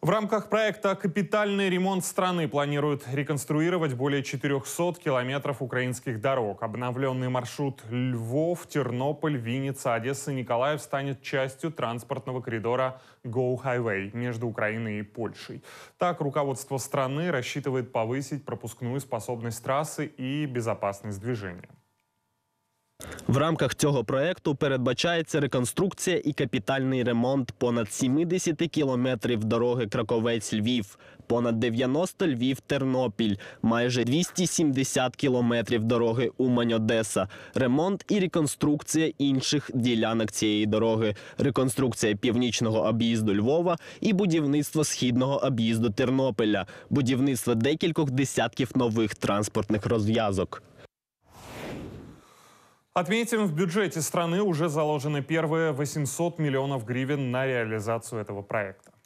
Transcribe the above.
В рамках проекта «Капитальный ремонт страны» планируют реконструировать более 400 километров украинских дорог. Обновленный маршрут Львов, Тернополь, Винница, Одесса, Николаев станет частью транспортного коридора Go Highway между Украиной и Польшей. Так, руководство страны рассчитывает повысить пропускную способность трассы и безопасность движения. В рамках цього проекту передбачається реконструкція і капітальний ремонт понад 70 кілометрів дороги Краковець Львів, понад 90 Львів Тернопіль, майже 270 кілометрів дороги Умань-Одеса, ремонт і реконструкція інших ділянок цієї дороги, реконструкція північного об'їзду Львова і будівництво східного об'їзду Тернопіля, будівництво декількох десятків нових транспортних розв'язок. Отметим, в бюджете страны уже заложены первые 800 миллионов гривен на реализацию этого проекта.